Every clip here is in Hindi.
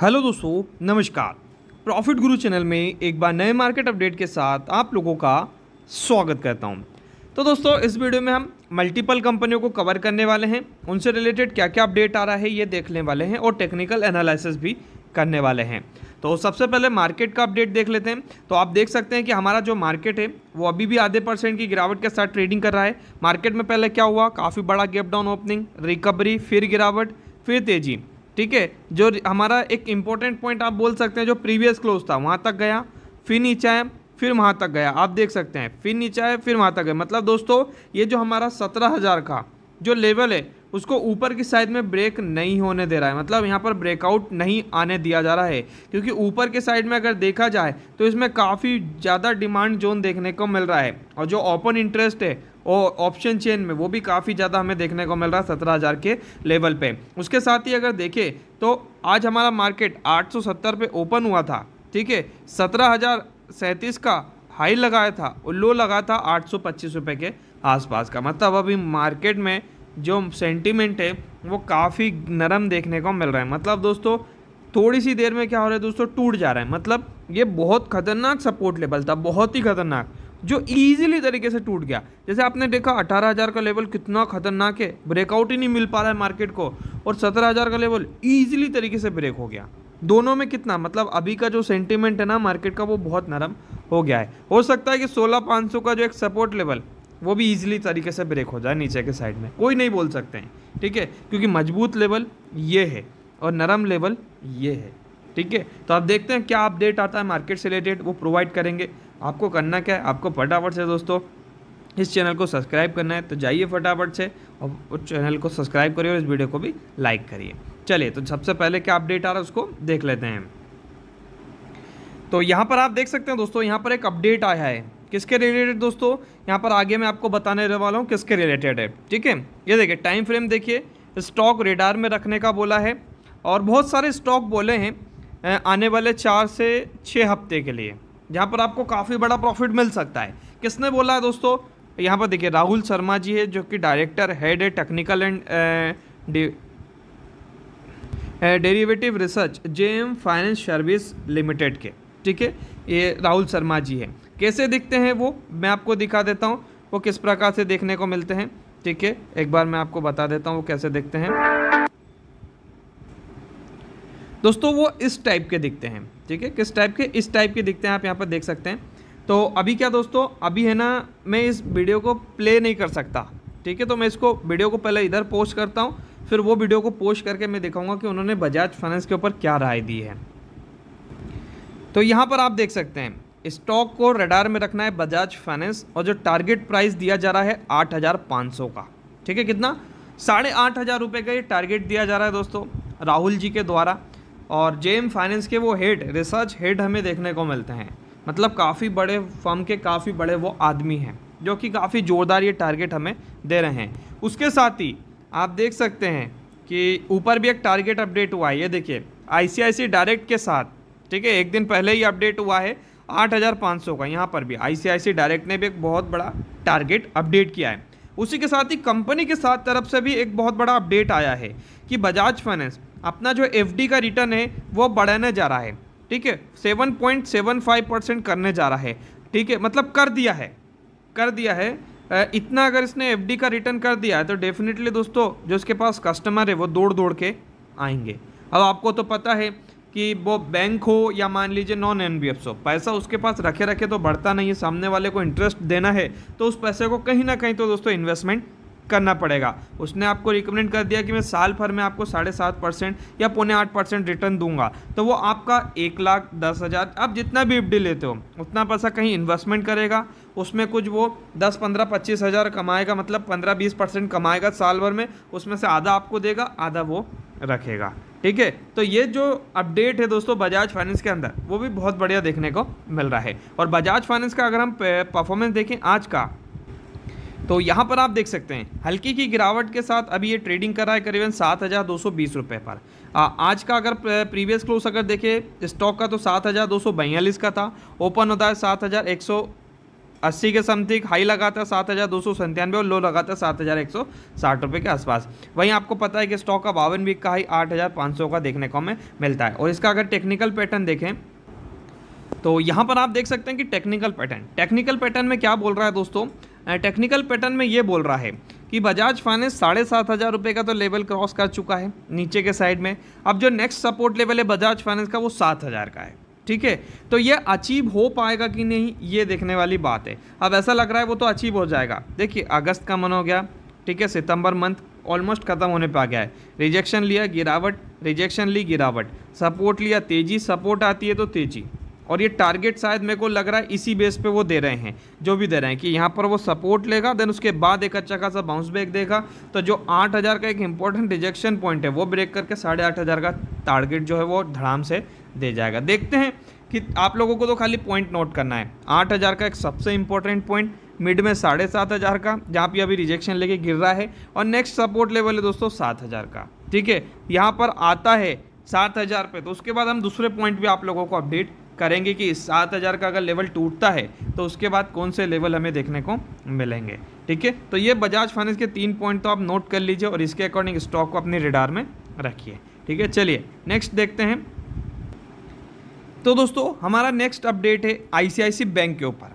हेलो दोस्तों नमस्कार प्रॉफिट गुरु चैनल में एक बार नए मार्केट अपडेट के साथ आप लोगों का स्वागत करता हूं तो दोस्तों इस वीडियो में हम मल्टीपल कंपनियों को कवर करने वाले हैं उनसे रिलेटेड क्या क्या अपडेट आ रहा है ये देखने वाले हैं और टेक्निकल एनालिसिस भी करने वाले हैं तो सबसे पहले मार्केट का अपडेट देख लेते हैं तो आप देख सकते हैं कि हमारा जो मार्केट है वो अभी भी आधे परसेंट की गिरावट के साथ ट्रेडिंग कर रहा है मार्केट में पहले क्या हुआ काफ़ी बड़ा गैप डाउन ओपनिंग रिकवरी फिर गिरावट फिर तेज़ी ठीक है जो हमारा एक इम्पोर्टेंट पॉइंट आप बोल सकते हैं जो प्रीवियस क्लोज था वहाँ तक गया फिर नीचे आए फिर वहाँ तक गया आप देख सकते हैं फिर नीचे आए फिर वहाँ तक गए मतलब दोस्तों ये जो हमारा सत्रह हज़ार का जो लेवल है उसको ऊपर की साइड में ब्रेक नहीं होने दे रहा है मतलब यहाँ पर ब्रेकआउट नहीं आने दिया जा रहा है क्योंकि ऊपर के साइड में अगर देखा जाए तो इसमें काफ़ी ज़्यादा डिमांड जोन देखने को मिल रहा है और जो ओपन इंटरेस्ट है और ऑप्शन चेन में वो भी काफ़ी ज़्यादा हमें देखने को मिल रहा है सत्रह हज़ार के लेवल पे उसके साथ ही अगर देखें तो आज हमारा मार्केट 870 पे ओपन हुआ था ठीक है सत्रह हज़ार सैंतीस का हाई लगाया था और लो लगा था आठ सौ पच्चीस रुपये के आसपास का मतलब अभी मार्केट में जो सेंटिमेंट है वो काफ़ी नरम देखने को मिल रहा है मतलब दोस्तों थोड़ी सी देर में क्या हो रहा है दोस्तों टूट जा रहा है मतलब ये बहुत खतरनाक सपोर्ट लेवल था बहुत ही खतरनाक जो इजीली तरीके से टूट गया जैसे आपने देखा अठारह हज़ार का लेवल कितना खतरनाक है ब्रेकआउट ही नहीं मिल पा रहा है मार्केट को और सत्रह हज़ार का लेवल ईजिली तरीके से ब्रेक हो गया दोनों में कितना मतलब अभी का जो सेंटिमेंट है ना मार्केट का वो बहुत नरम हो गया है हो सकता है कि सोलह पाँच सौ का जो एक सपोर्ट लेवल वो भी ईजिली तरीके से ब्रेक हो जाए नीचे के साइड में कोई नहीं बोल सकते हैं ठीक है क्योंकि मजबूत लेवल ये है और नरम लेवल ये है ठीक है तो आप देखते हैं क्या अपडेट आता है मार्केट से रिलेटेड वो प्रोवाइड करेंगे आपको करना क्या है आपको फटाफट से दोस्तों इस चैनल को सब्सक्राइब करना है तो जाइए फटाफट से और चैनल को सब्सक्राइब करिए और इस वीडियो को भी लाइक करिए चलिए तो सबसे पहले क्या अपडेट आ रहा है उसको देख लेते हैं तो यहाँ पर आप देख सकते हैं दोस्तों यहाँ पर एक अपडेट आया है किसके रिलेटेड दोस्तों यहाँ पर आगे मैं आपको बताने वाला हूँ किसके रिलेटेड है ठीक है ये देखिए टाइम फ्रेम देखिए स्टॉक रेडार में रखने का बोला है और बहुत सारे स्टॉक बोले हैं आने वाले चार से छः हफ्ते के लिए जहाँ पर आपको काफ़ी बड़ा प्रॉफिट मिल सकता है किसने बोला है दोस्तों यहाँ पर देखिए राहुल शर्मा जी है जो कि डायरेक्टर हेड है technical and derivative research M finance service limited के ठीक है ये राहुल शर्मा जी है कैसे दिखते हैं वो मैं आपको दिखा देता हूँ वो किस प्रकार से देखने को मिलते हैं ठीक है एक बार मैं आपको बता देता हूँ वो कैसे देखते हैं दोस्तों वो इस टाइप के दिखते हैं ठीक है किस टाइप के इस टाइप के दिखते हैं आप यहाँ पर देख सकते हैं तो अभी क्या दोस्तों अभी है ना मैं इस वीडियो को प्ले नहीं कर सकता ठीक है तो मैं इसको वीडियो को पहले इधर पोस्ट करता हूँ फिर वो वीडियो को पोस्ट करके मैं दिखाऊंगा कि उन्होंने बजाज फाइनेंस के ऊपर क्या राय दी है तो यहाँ पर आप देख सकते हैं स्टॉक को रडार में रखना है बजाज फाइनेंस और जो टारगेट प्राइस दिया जा रहा है आठ हज़ार पाँच सौ का ठीक है कितना साढ़े आठ हज़ार रुपये का ये टारगेट दिया जा रहा है दोस्तों राहुल जी के द्वारा और जे फाइनेंस के वो हेड रिसर्च हेड हमें देखने को मिलते हैं मतलब काफ़ी बड़े फर्म के काफ़ी बड़े वो आदमी हैं जो कि काफ़ी ज़ोरदार ये टारगेट हमें दे रहे हैं उसके साथ ही आप देख सकते हैं कि ऊपर भी एक टारगेट अपडेट हुआ है ये देखिए आई डायरेक्ट के साथ ठीक है एक दिन पहले ही अपडेट हुआ है 8500 का यहाँ पर भी आई डायरेक्ट ने भी एक बहुत बड़ा टारगेट अपडेट किया है उसी के साथ ही कंपनी के साथ तरफ से भी एक बहुत बड़ा अपडेट आया है कि बजाज फाइनेंस अपना जो एफ का रिटर्न है वो बढ़ाने जा रहा है ठीक है seven point seven five percent करने जा रहा है ठीक है मतलब कर दिया है कर दिया है इतना अगर इसने एफ का रिटर्न कर दिया है तो डेफिनेटली दोस्तों जो इसके पास कस्टमर है वो दौड़ दौड़ के आएंगे अब आपको तो पता है कि वो बैंक हो या मान लीजिए नॉन एन बी एफ हो पैसा उसके पास रखे रखे तो बढ़ता नहीं है सामने वाले को इंटरेस्ट देना है तो उस पैसे को कहीं ना कहीं तो दोस्तों इन्वेस्टमेंट करना पड़ेगा उसने आपको रिकमेंड कर दिया कि मैं साल भर में आपको साढ़े सात परसेंट या पौने आठ परसेंट रिटर्न दूंगा तो वो आपका एक लाख दस हज़ार आप जितना भी एफ लेते हो उतना पैसा कहीं इन्वेस्टमेंट करेगा उसमें कुछ वो दस पंद्रह पच्चीस हज़ार कमाएगा मतलब पंद्रह बीस परसेंट कमाएगा साल भर में उसमें से आधा आपको देगा आधा वो रखेगा ठीक है तो ये जो अपडेट है दोस्तों बजाज फाइनेंस के अंदर वो भी बहुत बढ़िया देखने को मिल रहा है और बजाज फाइनेंस का अगर हम परफॉर्मेंस देखें आज का तो यहाँ पर आप देख सकते हैं हल्की की गिरावट के साथ अभी ये ट्रेडिंग कर रहा है करीबन सात हज़ार दो सौ बीस रुपये पर आ, आज का अगर प्रीवियस क्लोज अगर देखें स्टॉक का तो सात हज़ार दो सौ बयालीस का था ओपन होता है सात हज़ार एक सौ अस्सी के समथिंग हाई लगा था सात हज़ार दो सौ संतानवे और लो लगा था सात हज़ार एक सौ साठ रुपये के आसपास वहीं आपको पता है कि स्टॉक का बावन वीक का हाई आठ हज़ार पाँच सौ का देखने को हमें मिलता है और इसका अगर टेक्निकल पैटर्न देखें तो यहाँ पर आप देख सकते हैं कि टेक्निकल पैटर्न टेक्निकल पैटर्न में क्या बोल रहा है दोस्तों टेक्निकल पैटर्न में ये बोल रहा है कि बजाज फाइनेंस साढ़े सात हज़ार रुपये का तो लेवल क्रॉस कर चुका है नीचे के साइड में अब जो नेक्स्ट सपोर्ट लेवल है बजाज फाइनेंस का वो सात हज़ार का है ठीक है तो ये अचीव हो पाएगा कि नहीं ये देखने वाली बात है अब ऐसा लग रहा है वो तो अचीव हो जाएगा देखिए अगस्त का मन हो गया ठीक है सितंबर मंथ ऑलमोस्ट ख़त्म होने पे आ गया है रिजेक्शन लिया गिरावट रिजेक्शन ली गिरावट सपोर्ट लिया तेज़ी सपोर्ट आती है तो तेज़ी और ये टारगेट शायद मेरे को लग रहा है इसी बेस पे वो दे रहे हैं जो भी दे रहे हैं कि यहाँ पर वो सपोर्ट लेगा देन उसके बाद एक अच्छा खासा बाउंस बैक देगा तो जो आठ हज़ार का एक इंपॉर्टेंट रिजेक्शन पॉइंट है वो ब्रेक करके साढ़े आठ हज़ार का टारगेट जो है वो धड़ाम से दे जाएगा देखते हैं कि आप लोगों को तो खाली पॉइंट नोट करना है आठ हज़ार का एक सबसे इंपॉर्टेंट पॉइंट मिड में साढ़े सात हज़ार का जहाँ पे अभी रिजेक्शन लेके गिर रहा है और नेक्स्ट सपोर्ट लेवल है दोस्तों सात हज़ार का ठीक है यहाँ पर आता है सात हज़ार पे तो उसके बाद हम दूसरे पॉइंट भी आप लोगों को अपडेट करेंगे कि सात हज़ार का अगर लेवल टूटता है तो उसके बाद कौन से लेवल हमें देखने को मिलेंगे ठीक है तो ये बजाज फाइनेंस के तीन पॉइंट तो आप नोट कर लीजिए और इसके अकॉर्डिंग स्टॉक को अपने रिडार में रखिए ठीक है चलिए नेक्स्ट देखते हैं तो दोस्तों हमारा नेक्स्ट अपडेट है आई बैंक के ऊपर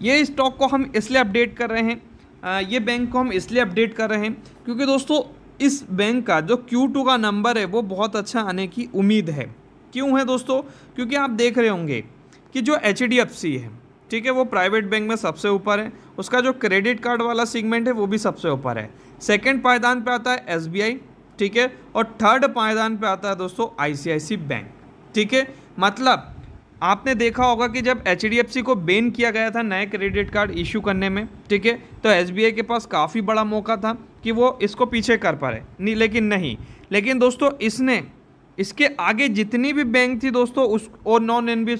ये स्टॉक को हम इसलिए अपडेट कर रहे हैं आ, ये बैंक को हम इसलिए अपडेट कर रहे हैं क्योंकि दोस्तों इस बैंक का जो Q2 का नंबर है वो बहुत अच्छा आने की उम्मीद है क्यों है दोस्तों क्योंकि आप देख रहे होंगे कि जो एच है ठीक है वो प्राइवेट बैंक में सबसे ऊपर है उसका जो क्रेडिट कार्ड वाला सेगमेंट है वो भी सबसे ऊपर है सेकेंड पायदान पे आता है एस ठीक है और थर्ड पायदान पे आता है दोस्तों आई बैंक ठीक है मतलब आपने देखा होगा कि जब एच को बेन किया गया था नए क्रेडिट कार्ड इशू करने में ठीक है तो एस के पास काफ़ी बड़ा मौका था कि वो इसको पीछे कर पा रहे नहीं लेकिन नहीं लेकिन दोस्तों इसने इसके आगे जितनी भी बैंक थी दोस्तों उस और नॉन एन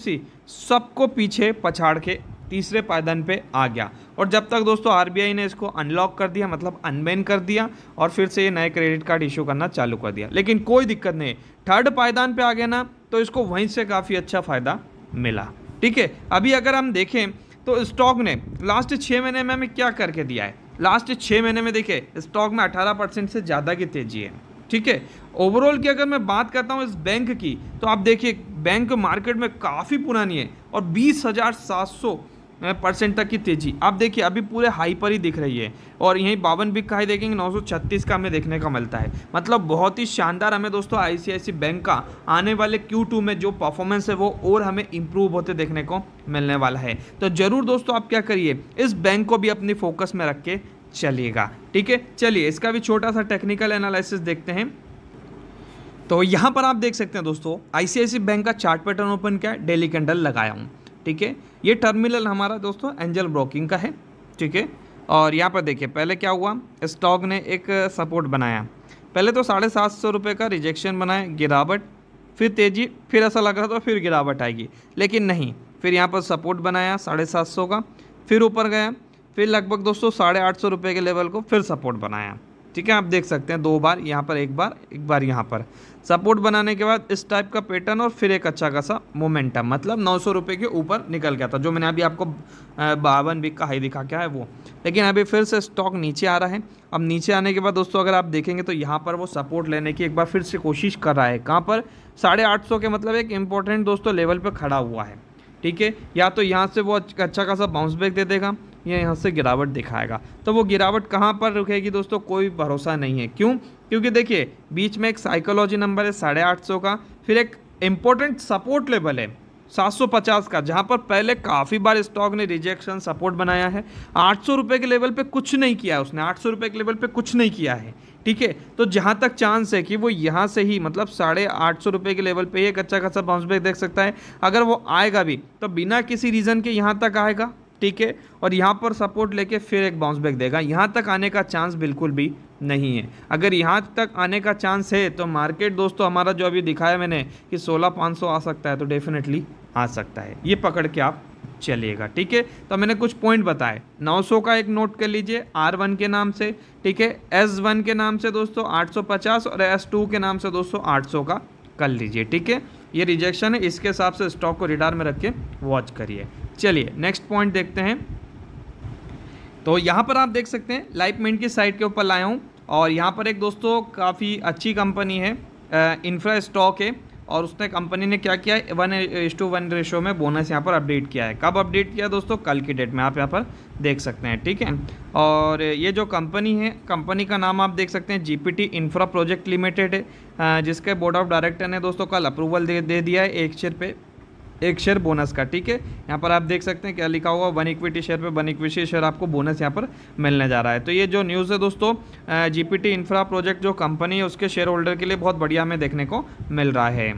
सबको पीछे पछाड़ के तीसरे पायदान पे आ गया और जब तक दोस्तों आरबीआई ने इसको अनलॉक कर दिया मतलब अनबैन कर दिया और फिर से ये नए क्रेडिट कार्ड इशू करना चालू कर दिया लेकिन कोई दिक्कत नहीं थर्ड पायदान पे आ गया ना तो इसको वहीं से काफ़ी अच्छा फ़ायदा मिला ठीक है अभी अगर हम देखें तो स्टॉक ने लास्ट छः महीने में हमें क्या करके दिया है लास्ट छः महीने में देखे स्टॉक में अठारह परसेंट से ज़्यादा की तेज़ी है ठीक है ओवरऑल की अगर मैं बात करता हूँ इस बैंक की तो आप देखिए बैंक मार्केट में काफ़ी पुरानी है और बीस हज़ार सात सौ परसेंट तक की तेज़ी आप देखिए अभी पूरे हाई पर ही दिख रही है और यहीं बावन बिक का ही देखेंगे छत्तीस का हमें देखने का मिलता है मतलब बहुत ही शानदार हमें दोस्तों आईसीआईसी बैंक का आने वाले टू में जो परफॉर्मेंस है वो और हमें इम्प्रूव होते देखने को मिलने वाला है तो ज़रूर दोस्तों आप क्या करिए इस बैंक को भी अपनी फोकस में रख के चलेगा ठीक है चलिए इसका भी छोटा सा टेक्निकल एनालिसिस देखते हैं तो यहाँ पर आप देख सकते हैं दोस्तों आईसीआईसी बैंक का चार्ट पैटर्न ओपन किया डेली कैंडल लगाया हूँ ठीक है ये टर्मिनल हमारा दोस्तों एंजल ब्रोकिंग का है ठीक है और यहाँ पर देखिए पहले क्या हुआ स्टॉक ने एक सपोर्ट बनाया पहले तो साढ़े सात सौ रुपये का रिजेक्शन बनाया गिरावट फिर तेज़ी फिर ऐसा लग रहा था फिर गिरावट आएगी लेकिन नहीं फिर यहाँ पर सपोर्ट बनाया साढ़े सात सौ का फिर ऊपर गया फिर लगभग दोस्तों साढ़े आठ सौ रुपये के लेवल को फिर सपोर्ट बनाया ठीक है आप देख सकते हैं दो बार यहाँ पर एक बार एक बार यहाँ पर सपोर्ट बनाने के बाद इस टाइप का पैटर्न और फिर एक अच्छा खासा मोमेंटम मतलब नौ सौ रुपये के ऊपर निकल गया था जो मैंने अभी आपको बावन वीक का हाई दिखा क्या है वो लेकिन अभी फिर से स्टॉक नीचे आ रहा है अब नीचे आने के बाद दोस्तों अगर आप देखेंगे तो यहाँ पर वो सपोर्ट लेने की एक बार फिर से कोशिश कर रहा है कहाँ पर साढ़े आठ सौ के मतलब एक इम्पोर्टेंट दोस्तों लेवल पर खड़ा हुआ है ठीक है या तो यहाँ से वो अच्छा खासा बाउंस बैक दे देगा या यहाँ से गिरावट दिखाएगा तो वो गिरावट कहाँ पर रुकेगी दोस्तों कोई भरोसा नहीं है क्यों क्योंकि देखिए बीच में एक साइकोलॉजी नंबर है साढ़े आठ सौ का फिर एक इम्पोर्टेंट सपोर्ट लेवल है सात सौ पचास का जहाँ पर पहले काफ़ी बार स्टॉक ने रिजेक्शन सपोर्ट बनाया है आठ सौ के लेवल पे कुछ नहीं किया उसने आठ सौ के लेवल पे कुछ नहीं किया है ठीक है तो जहाँ तक चांस है कि वो यहाँ से ही मतलब साढ़े आठ सौ रुपये के लेवल पे एक अच्छा खासा बाउंस बैक देख सकता है अगर वो आएगा भी तो बिना किसी रीज़न के यहाँ तक आएगा ठीक है और यहाँ पर सपोर्ट लेके फिर एक बाउंस बैक देगा यहाँ तक आने का चांस बिल्कुल भी नहीं है अगर यहाँ तक आने का चांस है तो मार्केट दोस्तों हमारा जो अभी दिखाया मैंने कि सोलह पाँच सौ आ सकता है तो डेफिनेटली आ सकता है ये पकड़ के आप चलिएगा ठीक है तो मैंने कुछ पॉइंट बताए 900 का एक नोट कर लीजिए वन के नाम से ठीक है वन के नाम से दोस्तों पचास और टू के नाम से दोस्तों सौ का कर लीजिए ठीक है ये रिजेक्शन है इसके हिसाब से स्टॉक को रिडार में रख के वॉच करिए चलिए नेक्स्ट पॉइंट देखते हैं तो यहाँ पर आप देख सकते हैं लाइफ मिंट की साइट के ऊपर लाया हूँ और यहाँ पर एक दोस्तों काफ़ी अच्छी कंपनी है इंफ्रा स्टॉक है और उसने कंपनी ने क्या किया है one is to one ratio में बोनस यहाँ पर अपडेट किया है कब अपडेट किया दोस्तों कल की डेट में आप यहाँ पर देख सकते हैं ठीक है और ये जो कंपनी है कंपनी का नाम आप देख सकते हैं जीपीटी इंफ्रा प्रोजेक्ट लिमिटेड है जिसके बोर्ड ऑफ डायरेक्टर ने दोस्तों कल अप्रूवल दे दे दिया है एक शेयर पे एक शेयर बोनस का ठीक है यहाँ पर आप देख सकते हैं क्या लिखा हुआ वन इक्विटी शेयर पे वन इक्विटी शेयर आपको बोनस यहाँ पर मिलने जा रहा है तो ये जो न्यूज़ है दोस्तों जीपीटी इंफ्रा प्रोजेक्ट जो कंपनी है उसके शेयर होल्डर के लिए बहुत बढ़िया हमें देखने को मिल रहा है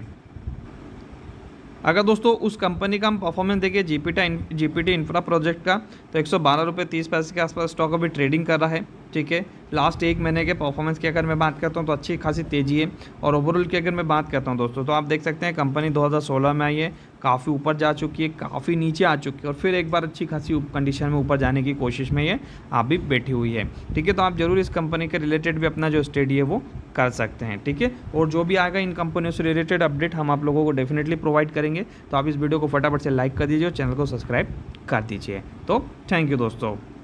अगर दोस्तों उस कंपनी का हम परफॉर्मेंस देखिए जीपीटा जीपीटी इंफ्रा प्रोजेक्ट का तो एक सौ पैसे के आसपास स्टॉक अभी ट्रेडिंग कर रहा है ठीक है लास्ट एक महीने के परफॉर्मेंस की अगर मैं बात करता हूँ तो अच्छी खासी तेज़ी है और ओवरऑल की अगर मैं बात करता हूँ दोस्तों तो आप देख सकते हैं कंपनी 2016 में आई है काफ़ी ऊपर जा चुकी है काफ़ी नीचे आ चुकी है और फिर एक बार अच्छी खासी कंडीशन में ऊपर जाने की कोशिश में ये आप भी बैठी हुई है ठीक है तो आप ज़रूर इस कंपनी के रिलेटेड भी अपना जो स्टडी है वो कर सकते हैं ठीक है और जो भी आएगा इन कंपनियों से रिलेटेड अपडेट हम आप लोगों को डेफिनेटली प्रोवाइड करेंगे तो आप इस वीडियो को फटाफट से लाइक कर दीजिए और चैनल को सब्सक्राइब कर दीजिए तो थैंक यू दोस्तों